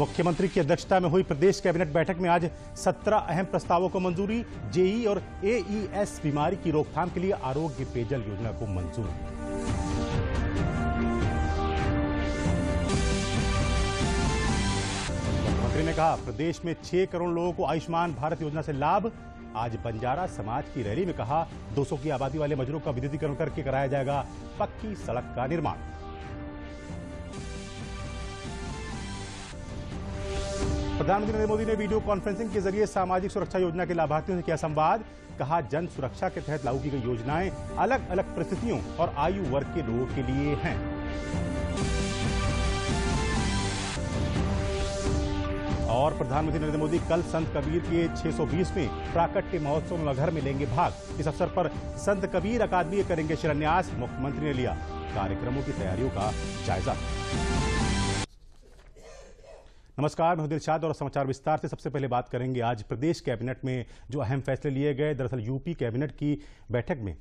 मुख्यमंत्री की अध्यक्षता में हुई प्रदेश कैबिनेट बैठक में आज 17 अहम प्रस्तावों को मंजूरी जेई और एईएस बीमारी की रोकथाम के लिए आरोग्य पेयजल योजना को मंजूरी मुख्यमंत्री ने कहा प्रदेश में 6 करोड़ लोगों को आयुष्मान भारत योजना से लाभ आज बंजारा समाज की रैली में कहा 200 की आबादी वाले मजरों का विद्युतीकरण करके कराया जाएगा पक्की सड़क का निर्माण प्रधानमंत्री नरेंद्र मोदी ने वीडियो कॉन्फ्रेंसिंग के जरिए सामाजिक सुरक्षा योजना के लाभार्थियों से किया संवाद कहा जन सुरक्षा के तहत लागू की गई योजनाएं अलग अलग परिस्थितियों और आयु वर्ग के लोगों के लिए हैं और प्रधानमंत्री नरेंद्र मोदी कल संत कबीर के 620वें प्राकट्य महोत्सव नगर में लेंगे भाग इस अवसर पर संत कबीर अकादमी करेंगे शिलान्यास मुख्यमंत्री ने लिया कार्यक्रमों की तैयारियों का जायजा नमस्कार मैं दिलशाद और समाचार विस्तार से सबसे पहले बात करेंगे आज प्रदेश कैबिनेट में जो अहम फैसले लिए गए दरअसल यूपी कैबिनेट की बैठक में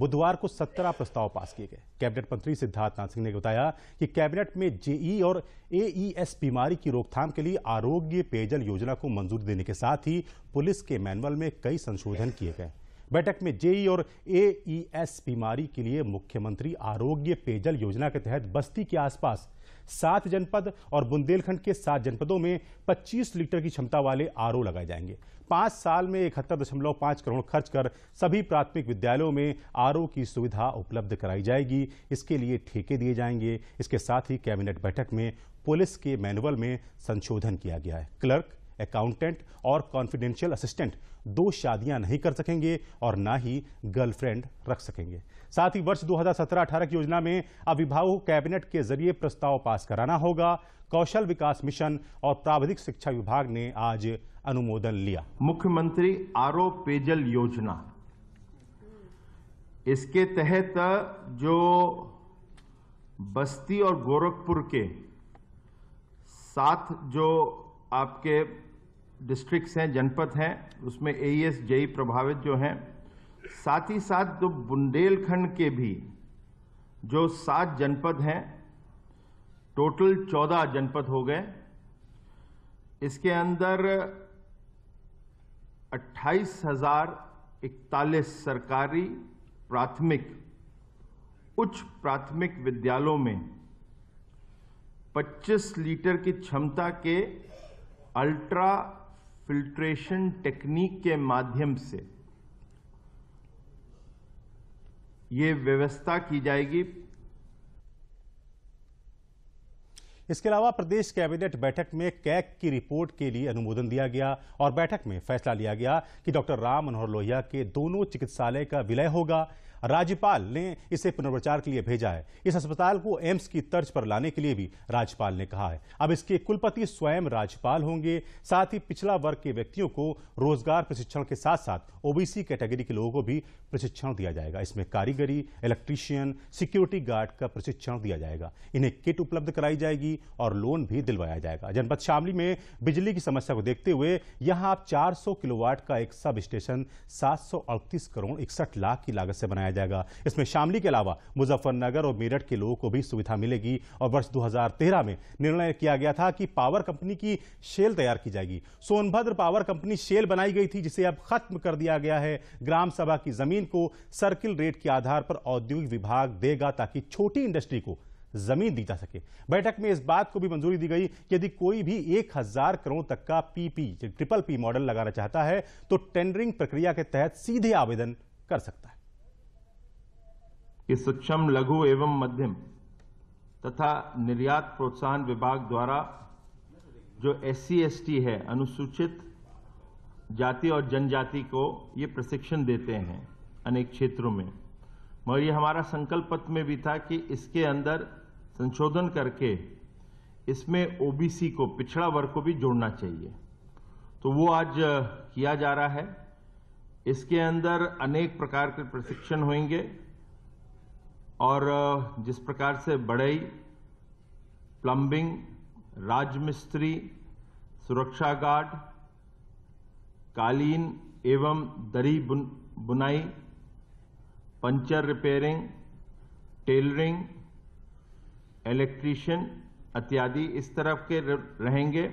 बुधवार को सत्रह प्रस्ताव पास किए गए कैबिनेट मंत्री सिद्धार्थनाथ सिंह ने बताया कि कैबिनेट में जेई और एईएस बीमारी की रोकथाम के लिए आरोग्य पेयजल योजना को मंजूरी देने के साथ ही पुलिस के मैनुअल में कई संशोधन किए गए बैठक में जेई और एईएस बीमारी के लिए मुख्यमंत्री आरोग्य पेयजल योजना के तहत बस्ती के आसपास सात जनपद और बुंदेलखंड के सात जनपदों में 25 लीटर की क्षमता वाले आर लगाए जाएंगे पांच साल में इकहत्तर दशमलव पांच करोड़ खर्च कर सभी प्राथमिक विद्यालयों में आर की सुविधा उपलब्ध कराई जाएगी इसके लिए ठेके दिए जाएंगे इसके साथ ही कैबिनेट बैठक में पुलिस के मैनुअल में संशोधन किया गया है क्लर्क अकाउंटेंट और कॉन्फिडेंशियल असिस्टेंट दो शादियां नहीं कर सकेंगे और ना ही गर्लफ्रेंड रख सकेंगे साथ ही वर्ष 2017-18 की योजना में अभिभावक कैबिनेट के जरिए प्रस्ताव पास कराना होगा कौशल विकास मिशन और प्राविधिक शिक्षा विभाग ने आज अनुमोदन लिया मुख्यमंत्री आरो पेयजल योजना इसके तहत जो बस्ती और गोरखपुर के साथ जो आपके डिस्ट्रिक्ट्स हैं जनपद हैं उसमें ए एस जेई प्रभावित जो हैं साथ ही साथ जो तो बुंदेलखंड के भी जो सात जनपद हैं टोटल चौदह जनपद हो गए इसके अंदर अट्ठाईस हजार इकतालीस सरकारी प्राथमिक उच्च प्राथमिक विद्यालयों में 25 लीटर की क्षमता के अल्ट्रा फिल्ट्रेशन टेक्निक के माध्यम से ये व्यवस्था की जाएगी इसके अलावा प्रदेश कैबिनेट बैठक में कैक की रिपोर्ट के लिए अनुमोदन दिया गया और बैठक में फैसला लिया गया कि डॉक्टर राम मनोहर लोहिया के दोनों चिकित्सालय का विलय होगा राज्यपाल ने इसे पुनर्विचार के लिए भेजा है इस अस्पताल को एम्स की तर्ज पर लाने के लिए भी राज्यपाल ने कहा है अब इसके कुलपति स्वयं राज्यपाल होंगे साथ ही पिछड़ा वर्ग के व्यक्तियों को रोजगार प्रशिक्षण के साथ साथ ओबीसी कैटेगरी के लोगों को भी प्रशिक्षण दिया जाएगा इसमें कारीगरी इलेक्ट्रीशियन सिक्योरिटी गार्ड का प्रशिक्षण दिया जाएगा इन्हें किट उपलब्ध कराई जाएगी और लोन भी दिलवाया जाएगा जनपद शामली में बिजली की समस्या को देखते हुए यहां आप चार किलोवाट का एक सब स्टेशन सात करोड़ इकसठ लाख की लागत से बनाया जाएगा इसमें शामली के अलावा मुजफ्फरनगर और मेरठ के लोगों को भी सुविधा मिलेगी और वर्ष 2013 में निर्णय किया गया था कि पावर कंपनी की शेल तैयार की जाएगी सोनभद्र पावर कंपनी शेल बनाई गई थी जिसे अब खत्म कर दिया गया है ग्राम सभा की जमीन को सर्किल रेट के आधार पर औद्योगिक विभाग देगा ताकि छोटी इंडस्ट्री को जमीन दी जा सके बैठक में इस बात को भी मंजूरी दी गई कि यदि कोई भी एक हजार करोड़ तक का पीपी ट्रिपल पी मॉडल लगाना चाहता है तो टेंडरिंग प्रक्रिया के तहत सीधे आवेदन कर सकता है कि सूक्ष्म लघु एवं मध्यम तथा निर्यात प्रोत्साहन विभाग द्वारा जो एस सी है अनुसूचित जाति और जनजाति को ये प्रशिक्षण देते हैं अनेक क्षेत्रों में मगर ये हमारा संकल्प पत्र में भी था कि इसके अंदर संशोधन करके इसमें ओबीसी को पिछड़ा वर्ग को भी जोड़ना चाहिए तो वो आज किया जा रहा है इसके अंदर अनेक प्रकार के प्रशिक्षण होंगे और जिस प्रकार से बढ़ई प्लम्बिंग राजमिस्त्री सुरक्षा गार्ड कालीन एवं दरी बुन, बुनाई पंचर रिपेयरिंग टेलरिंग इलेक्ट्रीशियन इत्यादि इस तरफ के रहेंगे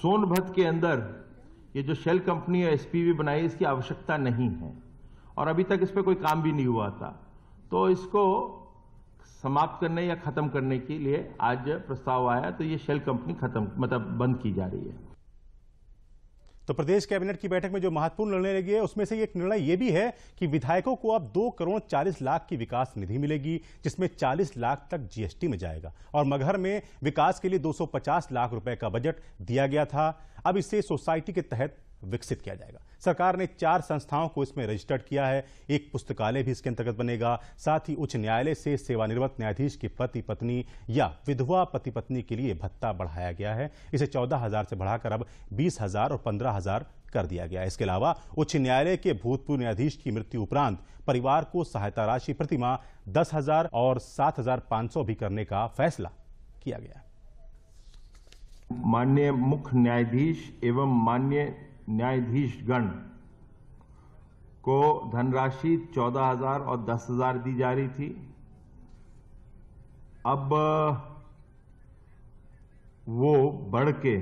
सोनभद्र के अंदर ये जो शेल कंपनी है एसपीवी बनाई इसकी आवश्यकता नहीं है और अभी तक इस पर कोई काम भी नहीं हुआ था तो इसको समाप्त करने या खत्म करने के लिए आज प्रस्ताव आया तो ये शेल कंपनी खत्म मतलब बंद की जा रही है तो प्रदेश कैबिनेट की बैठक में जो महत्वपूर्ण निर्णय लिए उसमें से एक निर्णय ये भी है कि विधायकों को अब दो करोड़ चालीस लाख की विकास निधि मिलेगी जिसमें चालीस लाख तक जीएसटी में जाएगा और मगहर में विकास के लिए 250 लाख रुपए का बजट दिया गया था अब इसे सोसाइटी के तहत विकसित किया जाएगा सरकार ने चार संस्थाओं को इसमें रजिस्टर्ड किया है एक पुस्तकालय भी इसके अंतर्गत बनेगा साथ ही उच्च न्यायालय से सेवानिवृत्त न्यायाधीश की पति पत्नी या विधवा पति पत्नी के लिए भत्ता बढ़ाया गया है इसे चौदह हजार से बढ़ाकर अब बीस हजार और पंद्रह हजार कर दिया गया इसके अलावा उच्च न्यायालय के भूतपूर्व न्यायाधीश की मृत्यु उपरांत परिवार को सहायता राशि प्रतिमा दस हजार और सात हजार पांच सौ भी करने का फैसला किया गया माननीय मुख्य न्यायाधीश एवं माननीय न्यायाधीशगण को धनराशि 14,000 और 10,000 दी जा रही थी अब वो बढ़ के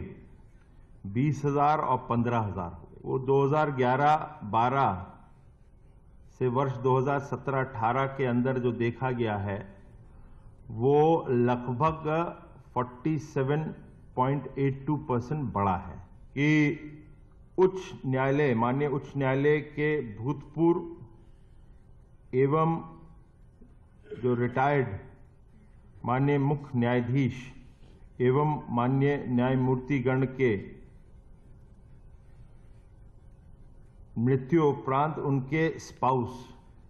20,000 और 15,000 वो 2011-12 से वर्ष 2017-18 के अंदर जो देखा गया है वो लगभग 47.82 परसेंट बढ़ा है कि उच्च न्यायालय माननीय उच्च न्यायालय के भूतपूर्व एवं जो रिटायर्ड माननीय मुख्य न्यायाधीश एवं माननीय न्यायमूर्तिगण के मृत्यु उपरांत उनके स्पाउस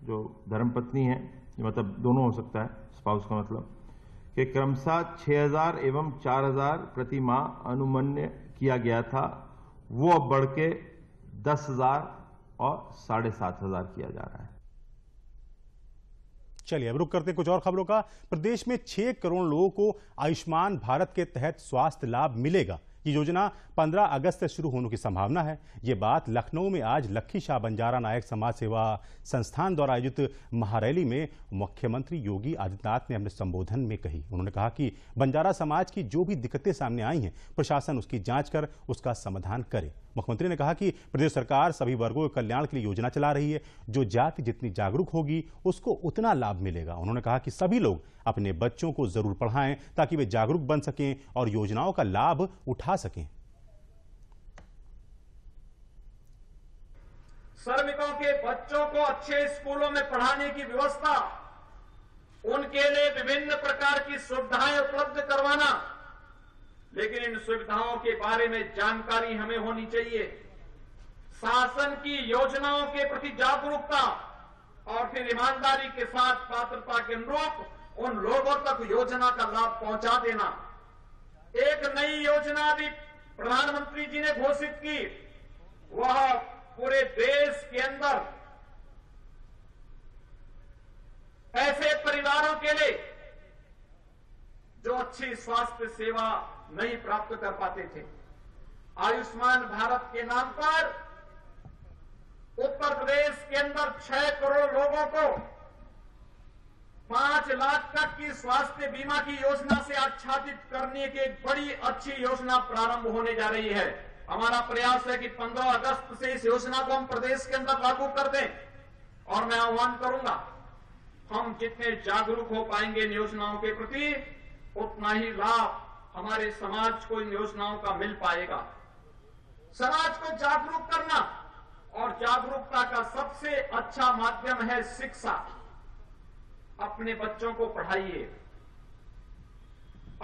जो धर्मपत्नी है मतलब दोनों हो सकता है स्पाउस का मतलब के क्रमशः 6000 एवं 4000 प्रति माह अनुमन्य किया गया था वो अब बढ़ के दस हजार और साढ़े सात हजार किया जा रहा है चलिए अब रुक करते हैं कुछ और खबरों का प्रदेश में छह करोड़ लोगों को आयुष्मान भारत के तहत स्वास्थ्य लाभ मिलेगा ये योजना 15 अगस्त से शुरू होने की संभावना है ये बात लखनऊ में आज लखी शाह बंजारा नायक समाज सेवा संस्थान द्वारा आयोजित महारैली में मुख्यमंत्री योगी आदित्यनाथ ने अपने संबोधन में कही उन्होंने कहा कि बंजारा समाज की जो भी दिक्कतें सामने आई हैं प्रशासन उसकी जाँच कर उसका समाधान करे मुख्यमंत्री ने कहा कि प्रदेश सरकार सभी वर्गों के कल्याण के लिए योजना चला रही है जो जाति जितनी जागरूक होगी उसको उतना लाभ मिलेगा उन्होंने कहा कि सभी लोग अपने बच्चों को जरूर पढ़ाएं ताकि वे जागरूक बन सकें और योजनाओं का लाभ उठा सकें श्रमिकों के बच्चों को अच्छे स्कूलों में पढ़ाने की व्यवस्था उनके लिए विभिन्न प्रकार की सुविधाएं उपलब्ध करवाना लेकिन इन सुविधाओं के बारे में जानकारी हमें होनी चाहिए शासन की योजनाओं के प्रति जागरूकता और फिर ईमानदारी के साथ पात्रता के अनुरूप उन लोगों तक योजना का लाभ पहुंचा देना एक नई योजना भी प्रधानमंत्री जी ने घोषित की वह पूरे देश के अंदर ऐसे परिवारों के लिए जो अच्छी स्वास्थ्य सेवा नहीं प्राप्त कर पाते थे आयुष्मान भारत के नाम पर उत्तर प्रदेश के अंदर छह करोड़ लोगों को पांच लाख तक की स्वास्थ्य बीमा की योजना से आच्छादित करने की एक बड़ी अच्छी योजना प्रारंभ होने जा रही है हमारा प्रयास है कि 15 अगस्त से इस योजना को हम प्रदेश के अंदर लागू कर दें और मैं आह्वान करूंगा हम जितने जागरूक हो पाएंगे इन योजनाओं के प्रति उतना ही लाभ हमारे समाज को इन योजनाओं का मिल पाएगा समाज को जागरूक करना और जागरूकता का सबसे अच्छा माध्यम है शिक्षा अपने बच्चों को पढ़ाइए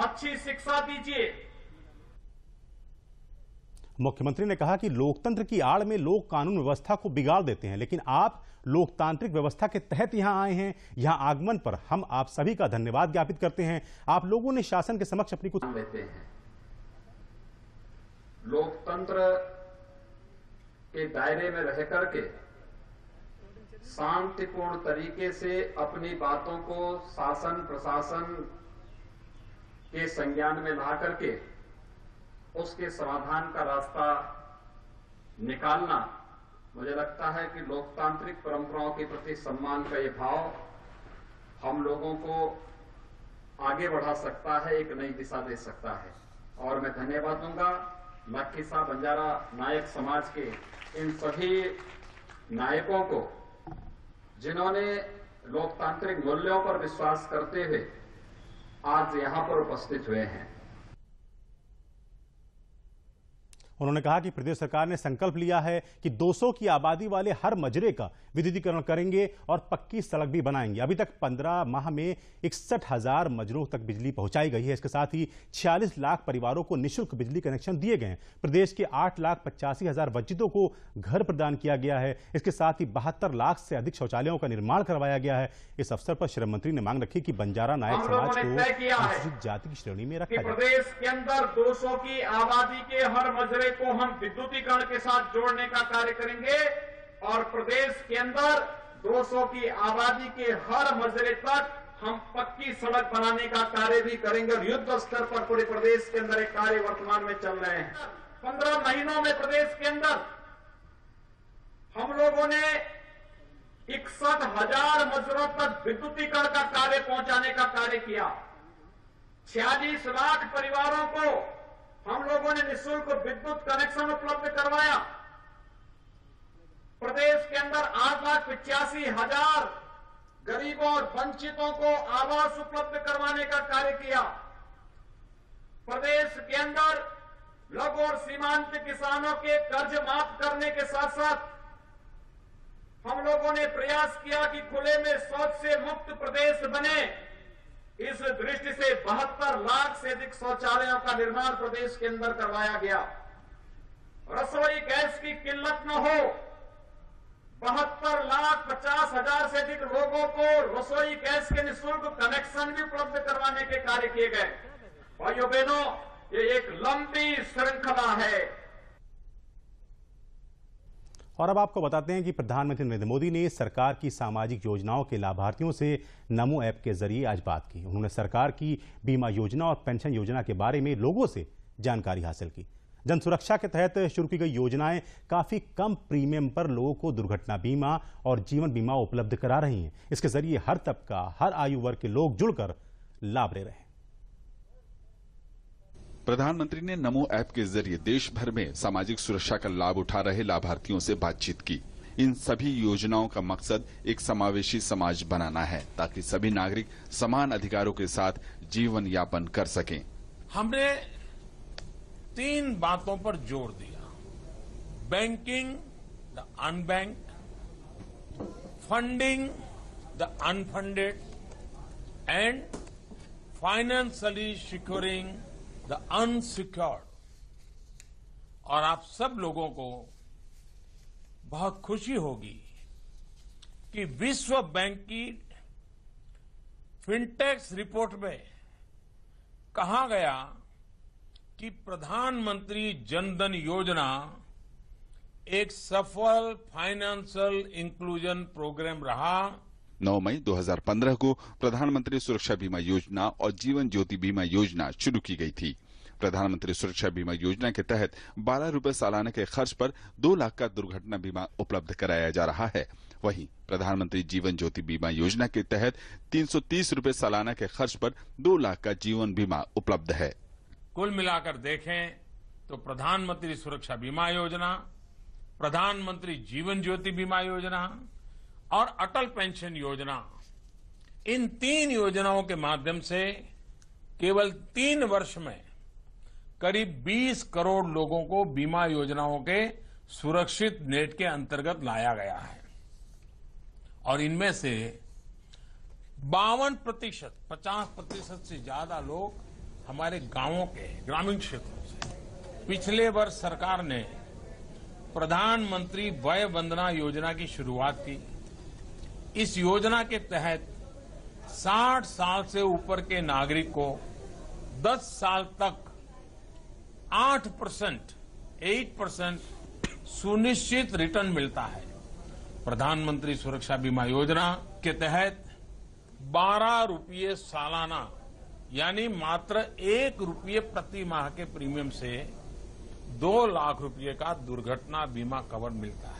अच्छी शिक्षा दीजिए मुख्यमंत्री ने कहा कि लोकतंत्र की आड़ में लोग कानून व्यवस्था को बिगाड़ देते हैं लेकिन आप लोकतांत्रिक व्यवस्था के तहत यहाँ आए हैं यहाँ आगमन पर हम आप सभी का धन्यवाद ज्ञापित करते हैं आप लोगों ने शासन के समक्ष अपनी कुछ लेते हैं लोकतंत्र के दायरे में रह करके शांतिपूर्ण तरीके से अपनी बातों को शासन प्रशासन के संज्ञान में ला करके उसके समाधान का रास्ता निकालना मुझे लगता है कि लोकतांत्रिक परंपराओं के प्रति सम्मान का ये भाव हम लोगों को आगे बढ़ा सकता है एक नई दिशा दे सकता है और मैं धन्यवाद दूंगा नक्की साहब बंजारा नायक समाज के इन सभी नायकों को जिन्होंने लोकतांत्रिक मूल्यों पर विश्वास करते हुए आज यहां पर उपस्थित हुए हैं उन्होंने कहा कि प्रदेश सरकार ने संकल्प लिया है कि 200 की आबादी वाले हर मजरे का विद्युतीकरण करेंगे और पक्की सड़क भी बनाएंगे अभी तक 15 माह में इकसठ हजार मजरों तक बिजली पहुंचाई गई है इसके साथ ही छियालीस लाख परिवारों को निःशुल्क बिजली कनेक्शन दिए गए हैं प्रदेश के आठ लाख पचासी हजार वंचितों को घर प्रदान किया गया है इसके साथ ही बहत्तर लाख से अधिक शौचालयों का निर्माण करवाया गया है इस अवसर पर श्रम मंत्री ने मांग रखी की बंजारा नायक समाज को जाति की श्रेणी में रखा प्रदेश के अंदर दो की आबादी के हर मजरे रेलवे को हम विद्युतीकरण के साथ जोड़ने का कार्य करेंगे और प्रदेश के अंदर 200 की आबादी के हर मजरे तक हम पक्की सड़क बनाने का कार्य भी करेंगे और युद्ध स्तर पर पूरे प्रदेश के अंदर एक कार्य वर्तमान में चल रहे हैं पंद्रह महीनों में प्रदेश के अंदर हम लोगों ने इकसठ हजार मजरों तक विद्युतीकरण का कार्य पहुंचाने का कार्य किया छियालीस लाख परिवारों को हम लोगों ने निःशुल्क विद्युत कनेक्शन उपलब्ध करवाया प्रदेश के अंदर आठ लाख पिचासी हजार गरीबों और वंचितों को आवास उपलब्ध करवाने का कार्य किया प्रदेश के अंदर लघु और सीमांत किसानों के कर्ज माफ करने के साथ साथ हम लोगों ने प्रयास किया कि खुले में शौच से मुक्त प्रदेश बने इस दृष्टि से बहत्तर लाख से अधिक शौचालयों का निर्माण प्रदेश के अंदर करवाया गया रसोई गैस की किल्लत न हो बहत्तर लाख पचास हजार से अधिक लोगों को रसोई गैस के निःशुल्क कनेक्शन भी उपलब्ध करवाने के कार्य किए गए भाइयों बहनों ये एक लंबी श्रृंखला है और अब आपको बताते हैं कि प्रधानमंत्री नरेंद्र मोदी ने सरकार की सामाजिक योजनाओं के लाभार्थियों से नमो ऐप के जरिए आज बात की उन्होंने सरकार की बीमा योजना और पेंशन योजना के बारे में लोगों से जानकारी हासिल की जन सुरक्षा के तहत शुरू की गई योजनाएं काफी कम प्रीमियम पर लोगों को दुर्घटना बीमा और जीवन बीमा उपलब्ध करा रही हैं इसके जरिए हर तबका हर आयु वर्ग के लोग जुड़कर लाभ ले रहे हैं प्रधानमंत्री ने नमो ऐप के जरिए देश भर में सामाजिक सुरक्षा का लाभ उठा रहे लाभार्थियों से बातचीत की इन सभी योजनाओं का मकसद एक समावेशी समाज बनाना है ताकि सभी नागरिक समान अधिकारों के साथ जीवन यापन कर सकें हमने तीन बातों पर जोर दिया banking the unbanked funding the unfunded and financially securing the unsecured और आप सब लोगों को बहुत खुशी होगी कि विश्व बैंक की फिनटेक्स रिपोर्ट में कहा गया कि प्रधानमंत्री जनधन योजना एक सफल फाइनेंशियल इंक्लूजन प्रोग्राम रहा 9 मई 2015 को प्रधानमंत्री सुरक्षा बीमा योजना और जीवन ज्योति बीमा योजना शुरू की गई थी प्रधानमंत्री सुरक्षा बीमा योजना के तहत बारह रूपये सालाना के खर्च पर दो लाख का दुर्घटना बीमा उपलब्ध कराया जा रहा है वहीं प्रधानमंत्री जीवन ज्योति बीमा योजना के तहत तीन सौ सालाना के खर्च पर दो लाख का जीवन बीमा उपलब्ध है कुल मिलाकर देखें तो प्रधानमंत्री सुरक्षा बीमा योजना प्रधानमंत्री जीवन ज्योति बीमा योजना और अटल पेंशन योजना इन तीन योजनाओं के माध्यम से केवल तीन वर्ष में करीब 20 करोड़ लोगों को बीमा योजनाओं के सुरक्षित नेट के अंतर्गत लाया गया है और इनमें से बावन प्रतिशत पचास प्रतिशत से ज्यादा लोग हमारे गांवों के ग्रामीण क्षेत्रों से पिछले वर्ष सरकार ने प्रधानमंत्री वय वंदना योजना की शुरुआत की इस योजना के तहत 60 साल से ऊपर के नागरिक को 10 साल तक 8 परसेंट एट परसेंट सुनिश्चित रिटर्न मिलता है प्रधानमंत्री सुरक्षा बीमा योजना के तहत बारह रूपये सालाना यानी मात्र एक रूपये प्रति माह के प्रीमियम से दो लाख रूपये का दुर्घटना बीमा कवर मिलता है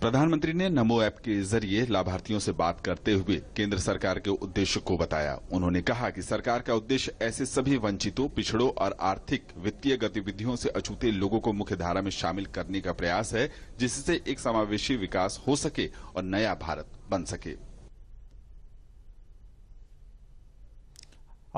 प्रधानमंत्री ने नमो ऐप के जरिए लाभार्थियों से बात करते हुए केंद्र सरकार के उद्देश्य को बताया उन्होंने कहा कि सरकार का उद्देश्य ऐसे सभी वंचितों पिछड़ों और आर्थिक वित्तीय गतिविधियों से अछूते लोगों को मुख्य धारा में शामिल करने का प्रयास है जिससे एक समावेशी विकास हो सके और नया भारत बन सके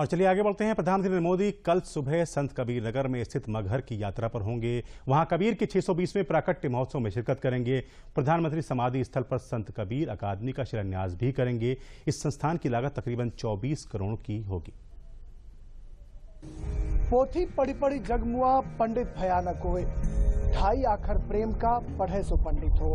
और चलिए आगे बढ़ते हैं प्रधानमंत्री नरेंद्र मोदी कल सुबह संत कबीर नगर में स्थित मगहर की यात्रा पर होंगे वहां कबीर के 620वें प्राकट्य महोत्सव में शिरकत करेंगे प्रधानमंत्री समाधि स्थल पर संत कबीर अकादमी का शिलान्यास भी करेंगे इस संस्थान की लागत तकरीबन 24 करोड़ की होगी पोथी पड़ी पड़ी जगमुआ पंडित भयानक हो ढाई आखर प्रेम का पढ़े सो पंडित हो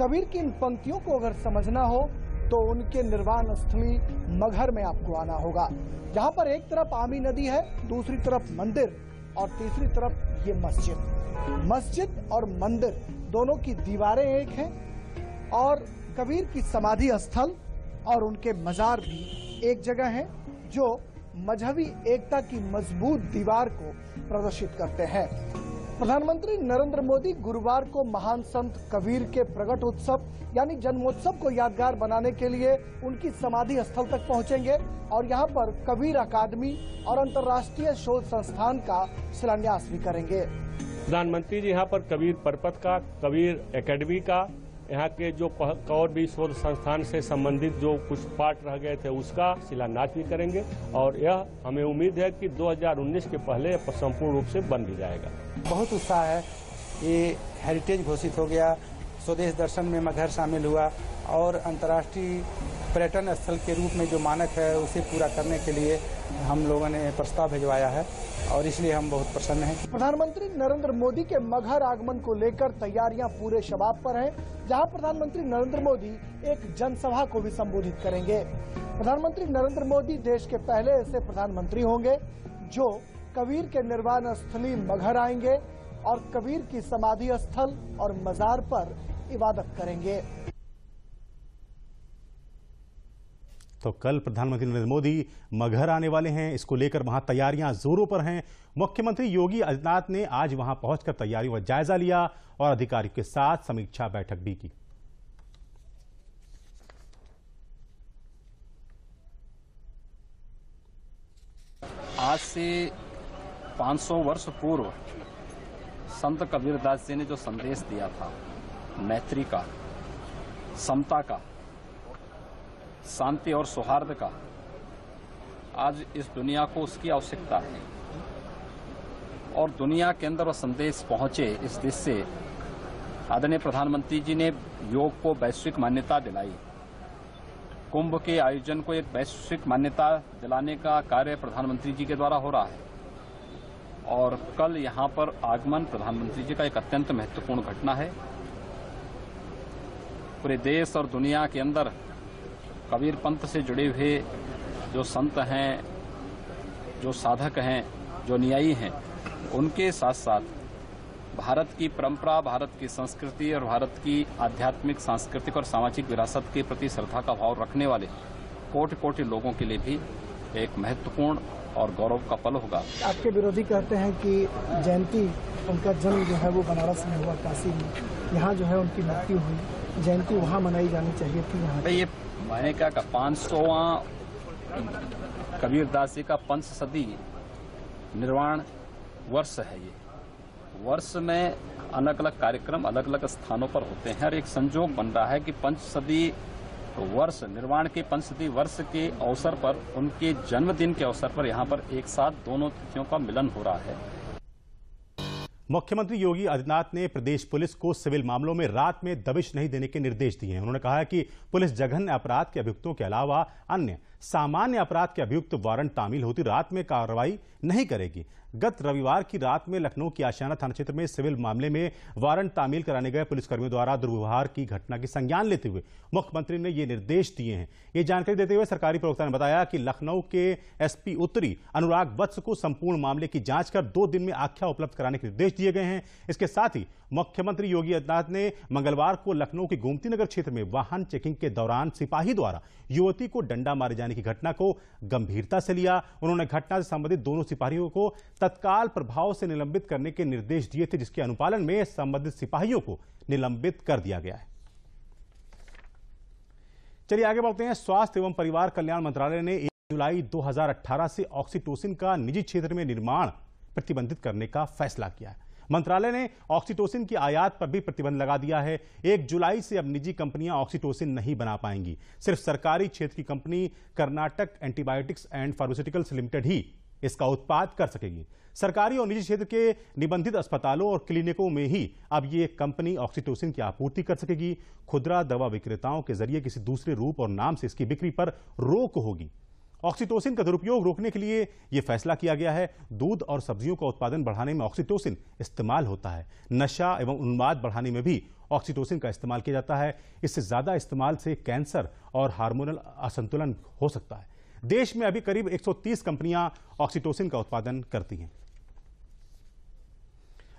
कबीर की इन पंक्तियों को अगर समझना हो तो उनके निर्वाण स्थली मगहर में आपको आना होगा जहाँ पर एक तरफ आमी नदी है दूसरी तरफ मंदिर और तीसरी तरफ ये मस्जिद मस्जिद और मंदिर दोनों की दीवारें एक हैं और कबीर की समाधि स्थल और उनके मजार भी एक जगह हैं जो मजहबी एकता की मजबूत दीवार को प्रदर्शित करते हैं प्रधानमंत्री नरेंद्र मोदी गुरुवार को महान संत कबीर के प्रकट उत्सव यानी जन्मोत्सव को यादगार बनाने के लिए उनकी समाधि स्थल तक पहुंचेंगे और यहां पर कबीर अकादमी और अंतर्राष्ट्रीय शोध संस्थान का शिलान्यास भी करेंगे प्रधानमंत्री जी यहाँ पर कबीर परपत का कबीर एकेडमी का यहाँ के जो और भी शोध संस्थान से संबंधित जो कुछ पार्ट रह गए थे उसका शिलान्यास भी करेंगे और यह हमें उम्मीद है कि 2019 के पहले संपूर्ण रूप से बन भी जाएगा बहुत उत्साह है ये हेरिटेज घोषित हो गया स्वदेश दर्शन में मगहर शामिल हुआ और अंतर्राष्ट्रीय पर्यटन स्थल के रूप में जो मानक है उसे पूरा करने के लिए हम लोगों ने प्रस्ताव भिजवाया है और इसलिए हम बहुत प्रसन्न हैं प्रधानमंत्री नरेंद्र मोदी के मगहर आगमन को लेकर तैयारियां पूरे शबाब पर हैं, जहां प्रधानमंत्री नरेंद्र मोदी एक जनसभा को भी संबोधित करेंगे प्रधानमंत्री नरेंद्र मोदी देश के पहले ऐसे प्रधानमंत्री होंगे जो कबीर के निर्वाण स्थली मघर आएंगे और कबीर की समाधि स्थल और मजार पर इबादत करेंगे तो कल प्रधानमंत्री नरेंद्र मोदी मगहर आने वाले हैं इसको लेकर वहां तैयारियां जोरों पर हैं मुख्यमंत्री योगी आदित्यनाथ ने आज वहां पहुंचकर तैयारियों का जायजा लिया और अधिकारियों के साथ समीक्षा बैठक भी की आज से 500 वर्ष पूर्व संत कबीरदास जी ने जो संदेश दिया था मैत्री का समता का शांति और सौहार्द का आज इस दुनिया को उसकी आवश्यकता है और दुनिया के अंदर वह संदेश पहुंचे इस देश से आदरणीय प्रधानमंत्री जी ने योग को वैश्विक मान्यता दिलाई कुंभ के आयोजन को एक वैश्विक मान्यता दिलाने का कार्य प्रधानमंत्री जी के द्वारा हो रहा है और कल यहां पर आगमन प्रधानमंत्री जी का एक अत्यंत महत्वपूर्ण घटना है पूरे देश और दुनिया के अंदर कबीर पंथ से जुड़े हुए जो संत हैं जो साधक हैं जो न्यायी हैं उनके साथ साथ भारत की परंपरा भारत की संस्कृति और भारत की आध्यात्मिक सांस्कृतिक और सामाजिक विरासत के प्रति श्रद्धा का भाव रखने वाले कोटि कोटि लोगों के लिए भी एक महत्वपूर्ण और गौरव का पल होगा आपके विरोधी कहते हैं कि जयंती उनका जन्म जो है वो बनारस में हुआ काशी में यहाँ जो है उनकी मृत्यु हुई जयंती वहाँ मनाई जानी चाहिए थी यहाँ ये मैंने क्या कहा पाँच सौवा कबीरदास जी का पंच सदी निर्वाण वर्ष है ये वर्ष में अलग अलग कार्यक्रम अलग अलग स्थानों पर होते हैं और एक संजोग बन रहा है कि पंच सदी वर्ष निर्वाण के पंचशती वर्ष के अवसर पर उनके जन्मदिन के अवसर पर यहाँ पर एक साथ दोनों तिथियों का मिलन हो रहा है मुख्यमंत्री योगी आदित्यनाथ ने प्रदेश पुलिस को सिविल मामलों में रात में दबिश नहीं देने के निर्देश दिए हैं उन्होंने कहा है कि पुलिस जघन्य अपराध के अभियुक्तों के अलावा अन्य सामान्य अपराध के अभियुक्त वारंट तामील होती रात में कार्रवाई नहीं करेगी गत रविवार की रात में लखनऊ की आशियाना थाना क्षेत्र में सिविल मामले में वारंट तामील कराने गए पुलिसकर्मियों द्वारा दुर्व्यवहार की घटना की संज्ञान लेते हुए मुख्यमंत्री ने ये निर्देश दिए हैं ये जानकारी देते हुए सरकारी प्रवक्ता ने बताया कि लखनऊ के एसपी उत्तरी अनुराग वत्स को संपूर्ण मामले की जांच कर दो दिन में आख्या उपलब्ध कराने के निर्देश दिए गए हैं इसके साथ ही मुख्यमंत्री योगी आदित्यनाथ ने मंगलवार को लखनऊ के गोमती नगर क्षेत्र में वाहन चेकिंग के दौरान सिपाही द्वारा युवती को डंडा मारे जाने की घटना को गंभीरता से लिया उन्होंने घटना से संबंधित दोनों सिपाहियों को तत्काल प्रभाव से निलंबित करने के निर्देश दिए थे जिसके अनुपालन में संबंधित सिपाहियों को निलंबित कर दिया गया है चलिए आगे बढ़ते हैं स्वास्थ्य एवं परिवार कल्याण मंत्रालय ने एक जुलाई 2018 से ऑक्सीटोसिन का निजी क्षेत्र में निर्माण प्रतिबंधित करने का फैसला किया है मंत्रालय ने ऑक्सीटोसिन की आयात पर भी प्रतिबंध लगा दिया है एक जुलाई से अब निजी कंपनियां ऑक्सीटोसिन नहीं बना पाएंगी सिर्फ सरकारी क्षेत्र की company Karnataka antibiotics and pharmaceuticals limited ही इसका उत्पाद कर सकेगी सरकारी और निजी क्षेत्र के निबंधित अस्पतालों और क्लिनिकों में ही अब ये कंपनी ऑक्सीटोसिन की आपूर्ति कर सकेगी खुदरा दवा विक्रेताओं के जरिए किसी दूसरे रूप और नाम से इसकी बिक्री पर रोक होगी ऑक्सीटोसिन का दुरुपयोग रोकने के लिए यह फैसला किया गया है दूध और सब्जियों का उत्पादन बढ़ाने में ऑक्सीटोसिन इस्तेमाल होता है नशा एवं उन्माद बढ़ाने में भी ऑक्सीटोसिन का इस्तेमाल किया जाता है इससे ज़्यादा इस्तेमाल से कैंसर और हार्मोनल असंतुलन हो सकता है देश में अभी करीब 130 कंपनियां ऑक्सीटोसिन का उत्पादन करती हैं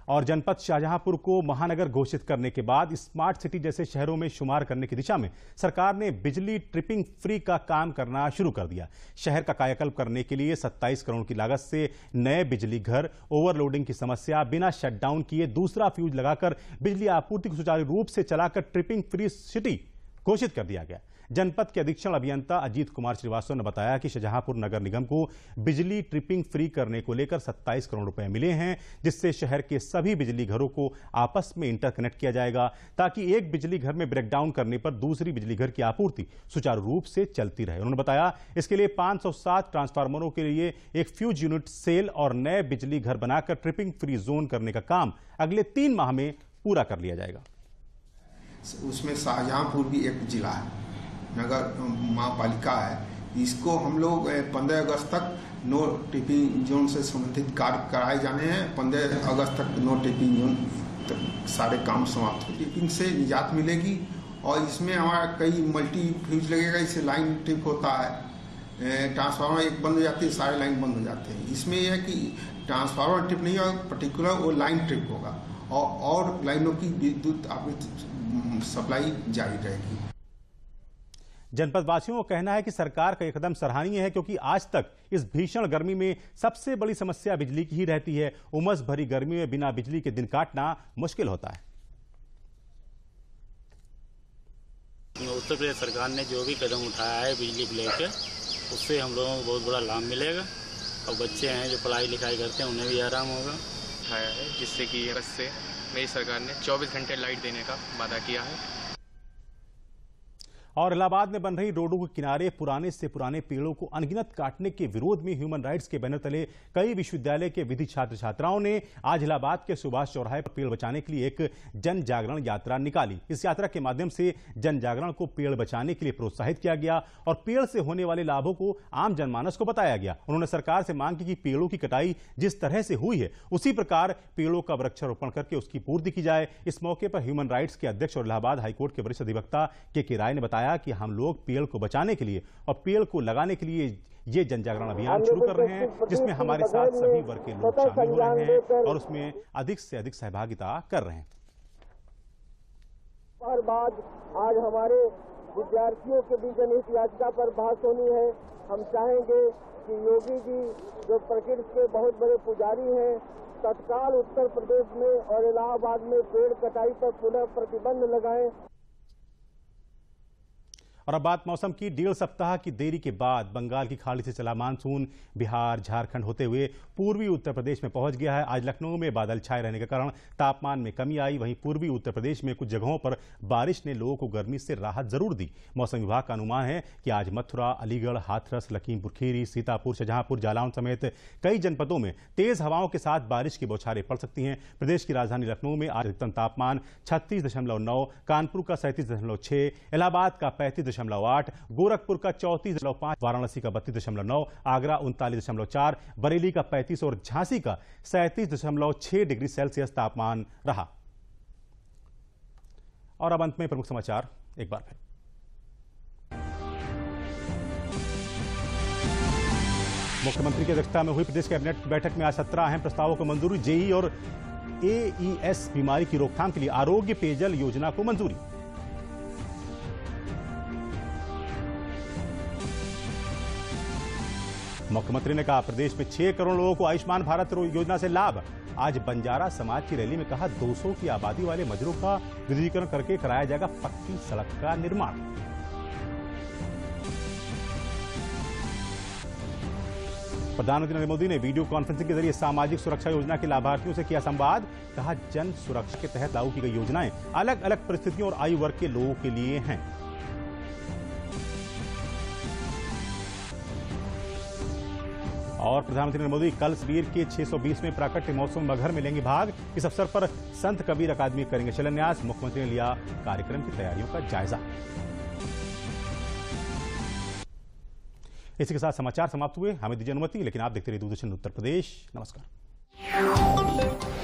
और जनपद शाहजहांपुर को महानगर घोषित करने के बाद स्मार्ट सिटी जैसे शहरों में शुमार करने की दिशा में सरकार ने बिजली ट्रिपिंग फ्री का काम करना शुरू कर दिया शहर का कायाकल्प करने के लिए 27 करोड़ की लागत से नए बिजली घर ओवरलोडिंग की समस्या बिना शटडाउन किए दूसरा फ्यूज लगाकर बिजली आपूर्ति को सुचारू रूप से चलाकर ट्रिपिंग फ्री सिटी घोषित कर दिया गया जनपद के अधीक्षण अभियंता अजीत कुमार श्रीवास्तव ने बताया कि शाहजहांपुर नगर निगम को बिजली ट्रिपिंग फ्री करने को लेकर 27 करोड़ रुपए मिले हैं जिससे शहर के सभी बिजली घरों को आपस में इंटरकनेक्ट किया जाएगा ताकि एक बिजली घर में ब्रेकडाउन करने पर दूसरी बिजली घर की आपूर्ति सुचारू रूप से चलती रहे उन्होंने बताया इसके लिए पांच ट्रांसफार्मरों के लिए एक फ्यूज यूनिट सेल और नए बिजली घर बनाकर ट्रिपिंग फ्री जोन करने का काम अगले तीन माह में पूरा कर लिया जाएगा उसमें शाहजहांपुर भी एक जिला है नगर महापालिका है इसको हम लोग पंद्रह अगस्त तक नो टिपिंग जोन से संबंधित कार्य कराए जाने हैं पंद्रह अगस्त तक नो टिपिंग जोन तक सारे काम समाप्त हो टिपिंग से निजात मिलेगी और इसमें हमारा कई मल्टी फ्यूज लगेगा इससे लाइन टिप होता है ट्रांसफार्मर एक बंद हो जाती है सारे लाइन बंद हो जाते हैं इसमें यह है कि ट्रांसफार्मर ट्रिप नहीं होगा पर्टिकुलर वो लाइन ट्रिप होगा और और लाइनों की विद्युत आपूर्ति सप्लाई जारी रहेगी जनपद वासियों का कहना है कि सरकार का यह कदम सराहनीय है क्योंकि आज तक इस भीषण गर्मी में सबसे बड़ी समस्या बिजली की ही रहती है उमस भरी गर्मी में बिना बिजली के दिन काटना मुश्किल होता है उत्तर प्रदेश सरकार ने जो भी कदम उठाया है बिजली को लेकर उससे हम लोगों को बहुत बड़ा लाभ मिलेगा और बच्चे हैं जो पढ़ाई लिखाई करते हैं उन्हें भी आराम होगा उठाया है जिससे कि बस से मेरी सरकार ने 24 घंटे लाइट देने का वादा किया है और इलाहाबाद में बन रही रोडों के किनारे पुराने से पुराने पेड़ों को अनगिनत काटने के विरोध में ह्यूमन राइट्स के बैनर तले कई विश्वविद्यालय के विधि छात्र छात्राओं ने आज इलाहाबाद के सुभाष चौराहे पर पेड़ बचाने के लिए एक जन जागरण यात्रा निकाली इस यात्रा के माध्यम से जन जागरण को पेड़ बचाने के लिए प्रोत्साहित किया गया और पेड़ से होने वाले लाभों को आम जनमानस को बताया गया उन्होंने सरकार से मांग की कि पेड़ों की कटाई जिस तरह से हुई है उसी प्रकार पेड़ों का वृक्षारोपण करके उसकी पूर्ति की जाए इस मौके पर ह्यूमन राइट्स के अध्यक्ष और इलाहाबाद हाईकोर्ट के वरिष्ठ अधिवक्ता के के राय ने बताया बताया कि हम लोग पेड़ को बचाने के लिए और पेड़ को लगाने के लिए ये जन जागरण अभियान शुरू कर रहे हैं जिसमें हमारे साथ सभी वर्ग के लोग शामिल हो रहे हैं और उसमें अधिक से अधिक सहभागिता कर रहे हैं हर बाद आज हमारे विद्यार्थियों के भी जनहित याचिका पर बहस होनी है हम चाहेंगे कि योगी जी जो प्रकृति के बहुत बड़े पुजारी हैं तत्काल उत्तर प्रदेश में और इलाहाबाद में पेड़ कटाई पर पुनः प्रतिबंध लगाएं और अब बात मौसम की डेढ़ सप्ताह की देरी के बाद बंगाल की खाड़ी से चला मानसून बिहार झारखंड होते हुए पूर्वी उत्तर प्रदेश में पहुंच गया है आज लखनऊ में बादल छाए रहने के कारण तापमान में कमी आई वहीं पूर्वी उत्तर प्रदेश में कुछ जगहों पर बारिश ने लोगों को गर्मी से राहत जरूर दी मौसम विभाग का अनुमान है कि आज मथुरा अलीगढ़ हाथरस लखीमपुर खीरी सीतापुर शाहजहांपुर जालौन समेत कई जनपदों में तेज हवाओं के साथ बारिश की बौछारें पड़ सकती हैं प्रदेश की राजधानी लखनऊ में आज अधिकतम तापमान छत्तीस कानपुर का सैंतीस इलाहाबाद का पैंतीस दशमलव आठ गोरखपुर का चौंतीस दशमलव पांच वाराणसी का बत्तीस दशमलव नौ आगरा उनतालीस दशमलव चार बरेली का पैंतीस और झांसी का सैंतीस दशमलव छह डिग्री सेल्सियस तापमान रहा और अब अंत में प्रमुख समाचार एक बार फिर मुख्यमंत्री की अध्यक्षता में हुई प्रदेश कैबिनेट बैठक में आज सत्रह अहम प्रस्तावों को मंजूरी जेई और एईएस बीमारी की रोकथाम के लिए आरोग्य पेयजल योजना को मंजूरी मुख्यमंत्री ने कहा प्रदेश में छह करोड़ लोगों को आयुष्मान भारत योजना से लाभ आज बंजारा समाज की रैली में कहा 200 की आबादी वाले मजरों का विद्युतीकरण करके कराया जाएगा पक्की सड़क का निर्माण प्रधानमंत्री नरेंद्र मोदी ने वीडियो कॉन्फ्रेंसिंग के जरिए सामाजिक सुरक्षा योजना के लाभार्थियों से किया संवाद कहा जन सुरक्षा के तहत लागू की गई योजनाएं अलग अलग परिस्थितियों और आयु वर्ग के लोगों के लिए हैं और प्रधानमंत्री नरेंद्र मोदी कल सबीर के 620वें प्राकट्य महोत्सव में मगहर में लेंगे भाग इस अवसर पर संत कबीर अकादमी करेंगे शिलान्यास मुख्यमंत्री ने लिया कार्यक्रम की तैयारियों का जायजा इसी के साथ समाचार समाप्त हुए हमें दीजिए अनुमति लेकिन आप देखते रहिए दूरदर्शन उत्तर प्रदेश नमस्कार